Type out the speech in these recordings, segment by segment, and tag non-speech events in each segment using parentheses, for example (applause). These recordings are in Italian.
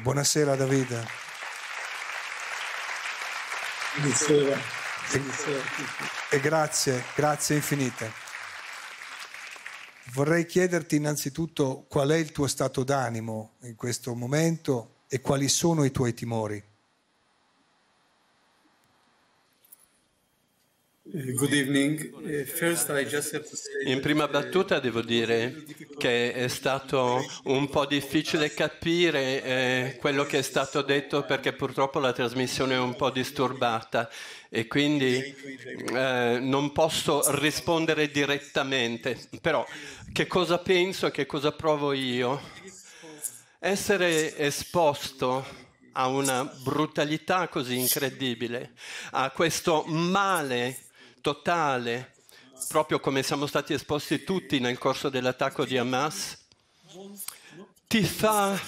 E buonasera Davide. Buonasera. E, e grazie, grazie infinite. Vorrei chiederti innanzitutto qual è il tuo stato d'animo in questo momento e quali sono i tuoi timori. Eh, eh, In prima eh, battuta devo dire che è stato un po' difficile capire quello che è stato detto perché purtroppo la trasmissione è un po' disturbata e quindi non posso rispondere direttamente. Però che cosa penso e che cosa provo io? Essere esposto a una brutalità così incredibile, a questo male totale, proprio come siamo stati esposti tutti nel corso dell'attacco di Hamas, ti fa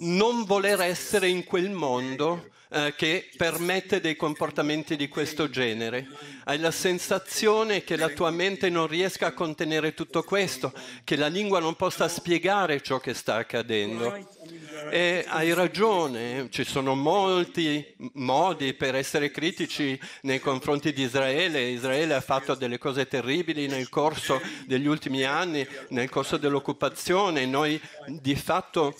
non voler essere in quel mondo eh, che permette dei comportamenti di questo genere. Hai la sensazione che la tua mente non riesca a contenere tutto questo, che la lingua non possa spiegare ciò che sta accadendo. E hai ragione, ci sono molti modi per essere critici nei confronti di Israele. Israele ha fatto delle cose terribili nel corso degli ultimi anni, nel corso dell'occupazione. Noi di fatto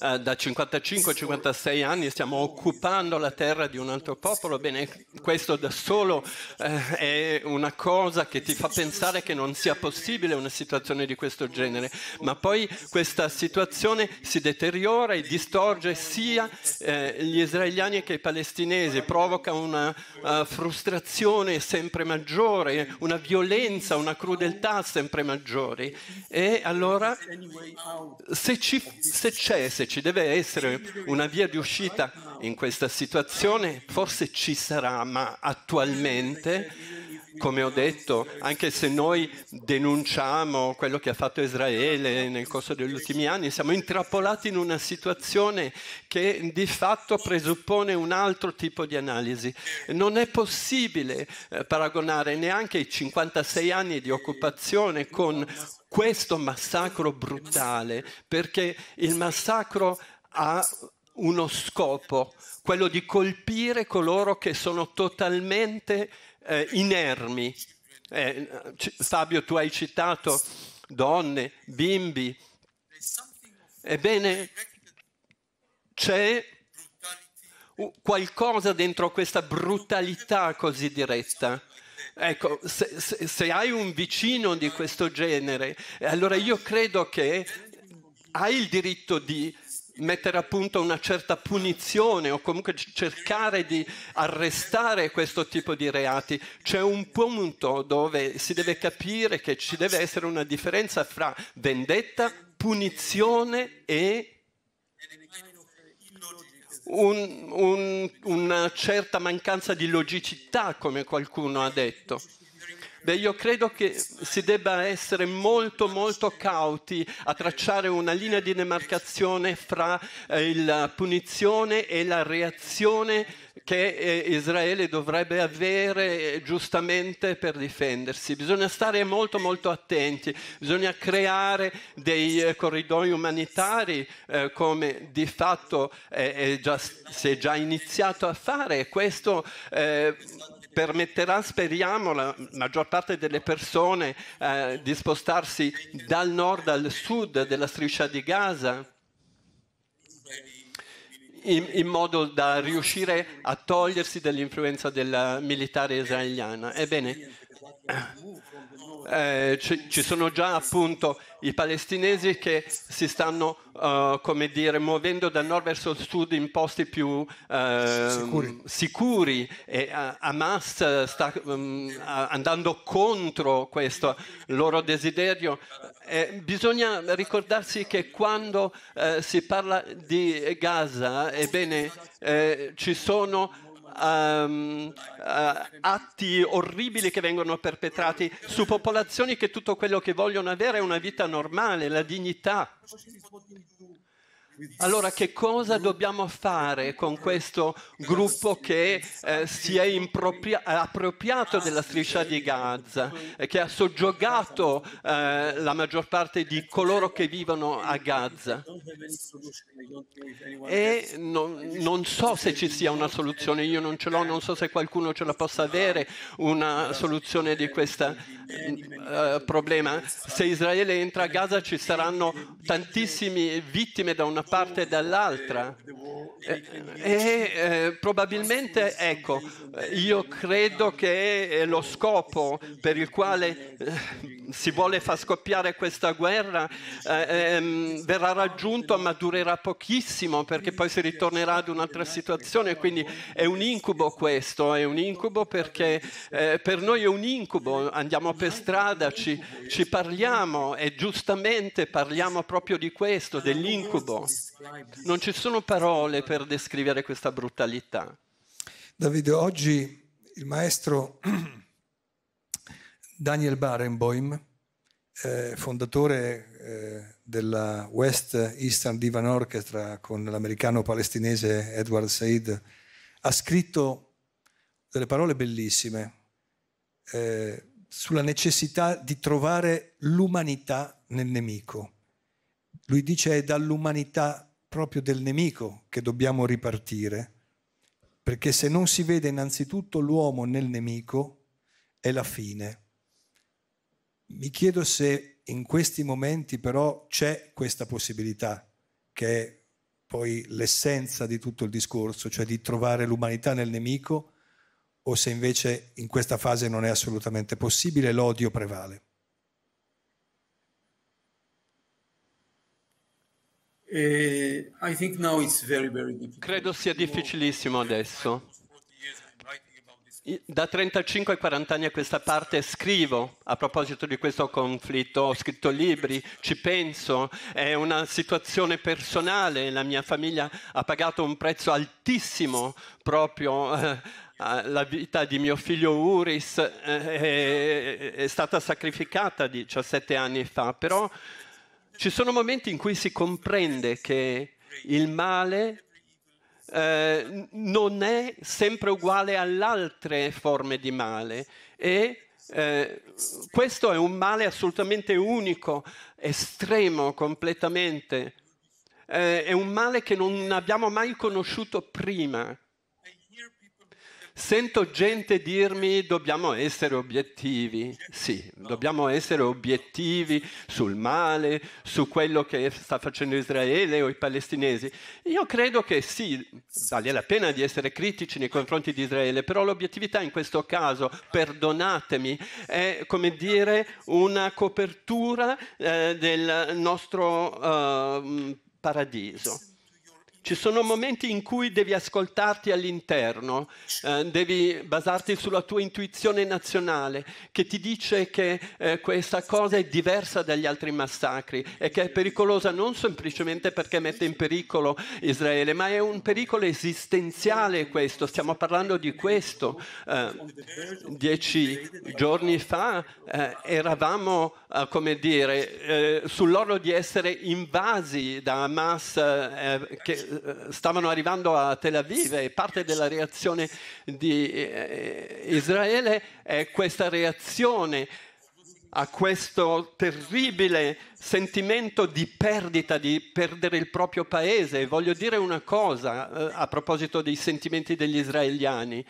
eh, da 55 a 56 anni stiamo occupando la terra di un altro popolo, bene, questo da solo eh, è una cosa che ti fa pensare che non sia possibile una situazione di questo genere, ma poi questa situazione si deteriora e distorge sia eh, gli israeliani che i palestinesi, provoca una uh, frustrazione sempre maggiore, una violenza, una crudeltà sempre maggiore. E allora se, ci, se c'è c'è, se ci deve essere una via di uscita in questa situazione, forse ci sarà, ma attualmente come ho detto, anche se noi denunciamo quello che ha fatto Israele nel corso degli ultimi anni, siamo intrappolati in una situazione che di fatto presuppone un altro tipo di analisi. Non è possibile eh, paragonare neanche i 56 anni di occupazione con questo massacro brutale, perché il massacro ha uno scopo, quello di colpire coloro che sono totalmente eh, inermi. Eh, Fabio, tu hai citato donne, bimbi. Ebbene, c'è qualcosa dentro questa brutalità così diretta Ecco, se, se, se hai un vicino di questo genere, allora io credo che hai il diritto di mettere a punto una certa punizione o comunque cercare di arrestare questo tipo di reati. C'è un punto dove si deve capire che ci deve essere una differenza fra vendetta, punizione e un, un, una certa mancanza di logicità, come qualcuno ha detto. Beh, io credo che si debba essere molto molto cauti a tracciare una linea di demarcazione fra eh, la punizione e la reazione che eh, Israele dovrebbe avere eh, giustamente per difendersi. Bisogna stare molto molto attenti, bisogna creare dei eh, corridoi umanitari eh, come di fatto eh, già, si è già iniziato a fare. Questo eh, permetterà, speriamo, la maggior parte delle persone di spostarsi dal nord al sud della striscia di Gaza in, in, modo da riuscire a togliersi dall'influenza militare israeliana. Ebbene, eh, ci, ci, sono già appunto i palestinesi che si stanno, uh, come dire, muovendo dal nord verso il sud in posti più uh, sicuri. sicuri. e uh, Hamas eh, sta um, andando contro questo loro desiderio. Eh, bisogna ricordarsi che quando si parla di Gaza, ebbene, eh, ci sono um, uh, atti orribili che vengono perpetrati su popolazioni che tutto quello che vogliono avere è una vita normale, la dignità. Allora che cosa dobbiamo fare con questo gruppo che eh, si è impropria- appropriato della striscia di Gaza, che ha soggiogato eh, la maggior parte di coloro che vivono a Gaza? E non, non so se ci sia una soluzione, io non ce l'ho, non so se qualcuno ce la possa avere, una soluzione di questa uh, problema. Se Israele entra a Gaza ci saranno tantissime vittime da una parte e dall'altra. Eh, e, e eh, probabilmente, ecco, io credo che lo scopo per il quale eh, si vuole far scoppiare questa guerra eh, ehm, verrà raggiunto ma durerà pochissimo perché poi si ritornerà ad un'altra situazione, quindi è un incubo questo, è un incubo perché eh, per noi è un incubo, andiamo per strada, ci, ci parliamo e giustamente parliamo proprio di questo, dell'incubo. Non ci sono parole per descrivere questa brutalità. Davide, oggi il maestro (clears throat) Daniel Barenboim, eh, fondatore eh, della West Eastern Divan Orchestra con l'americano palestinese Edward Said, ha scritto delle parole bellissime eh, sulla necessità di trovare l'umanità nel nemico. Lui dice è dall'umanità proprio del nemico che dobbiamo ripartire, perché se non si vede innanzitutto l'uomo nel nemico è la fine. Mi chiedo se in questi momenti però c'è questa possibilità, che è poi l'essenza di tutto il discorso, cioè di trovare l'umanità nel nemico, o se invece in questa fase non è assolutamente possibile, l'odio prevale. Eh, Credo sia difficilissimo adesso. Da 35 ai 40 anni a questa parte scrivo a proposito di questo conflitto, ho scritto libri, ci penso, è una situazione personale, la mia famiglia ha pagato un prezzo altissimo proprio eh, la vita di mio figlio Uris, eh, è, è stata sacrificata 17 anni fa, però ci sono momenti in cui si comprende che il male eh, non è sempre uguale alle altre forme di male e eh, questo è un male assolutamente unico, estremo completamente, eh, è un male che non abbiamo mai conosciuto prima Sento gente dirmi dobbiamo essere obiettivi. Sì, dobbiamo essere obiettivi sul male, su quello che sta facendo Israele o i palestinesi. Io credo che sì, vale la pena di essere critici nei confronti di Israele, però l'obiettività in questo caso, perdonatemi, è come dire una copertura eh, del nostro eh, paradiso. Ci sono momenti in cui devi ascoltarti all'interno, eh, devi basarti sulla tua intuizione nazionale che ti dice che eh, questa cosa è diversa dagli altri massacri e che è pericolosa non semplicemente perché mette in pericolo Israele, ma è un pericolo esistenziale questo, stiamo parlando di questo. Eh, dieci giorni fa eh, eravamo, eh, come dire, eh, sull'orlo di essere invasi da Hamas che eh, stavano arrivando a Tel Aviv e parte della reazione di eh, Israele è questa reazione a questo terribile sentimento di perdita, di perdere il proprio paese. Voglio dire una cosa eh, a proposito dei sentimenti degli israeliani.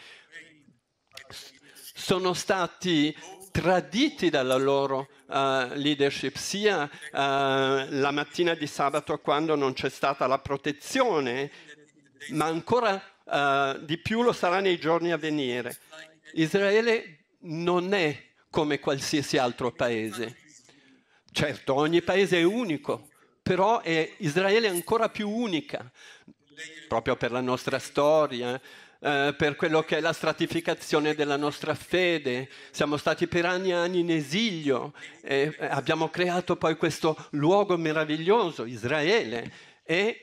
Sono stati traditi dalla loro uh, leadership, sia uh, la mattina di sabato quando non c'è stata la protezione, ma ancora uh, di più lo sarà nei giorni a venire. Israele non è come qualsiasi altro paese. Certo, ogni paese è unico, però è Israele è ancora più unica, proprio per la nostra storia, eh, per quello che è la stratificazione della nostra fede. Siamo stati per anni e anni in esilio e eh, abbiamo creato poi questo luogo meraviglioso, Israele. E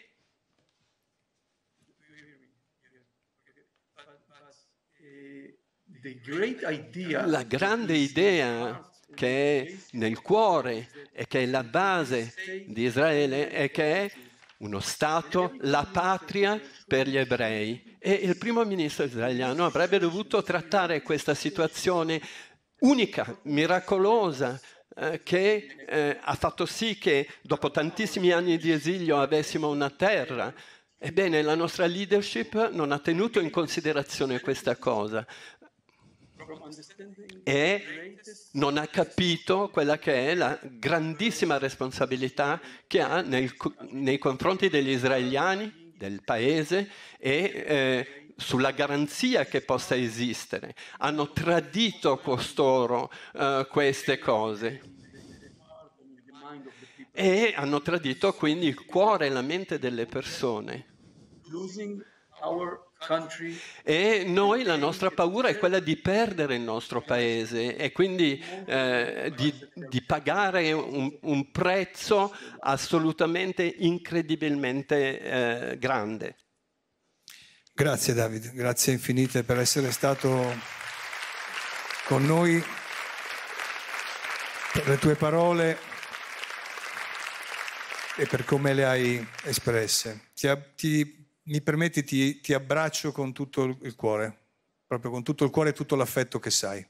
La grande idea che è nel cuore e che è la base di Israele è che è uno Stato, la patria per gli ebrei. E il primo ministro israeliano avrebbe dovuto trattare questa situazione unica, miracolosa, eh, che eh, ha fatto sì che dopo tantissimi anni di esilio avessimo una terra. Ebbene, la nostra leadership non ha tenuto in considerazione questa cosa e non ha capito quella che è la grandissima responsabilità che ha nel, nei confronti degli israeliani del paese e eh, sulla garanzia che possa esistere. Hanno tradito costoro eh, queste cose e hanno tradito quindi il cuore e la mente delle persone. E noi la nostra paura è quella di perdere il nostro paese e quindi eh, di, di, pagare un, un, prezzo assolutamente incredibilmente eh, grande. Grazie David, grazie infinite per essere stato con noi, per le tue parole e per come le hai espresse. ti, ti mi permetti, ti, ti abbraccio con tutto il cuore, proprio con tutto il cuore e tutto l'affetto che sai.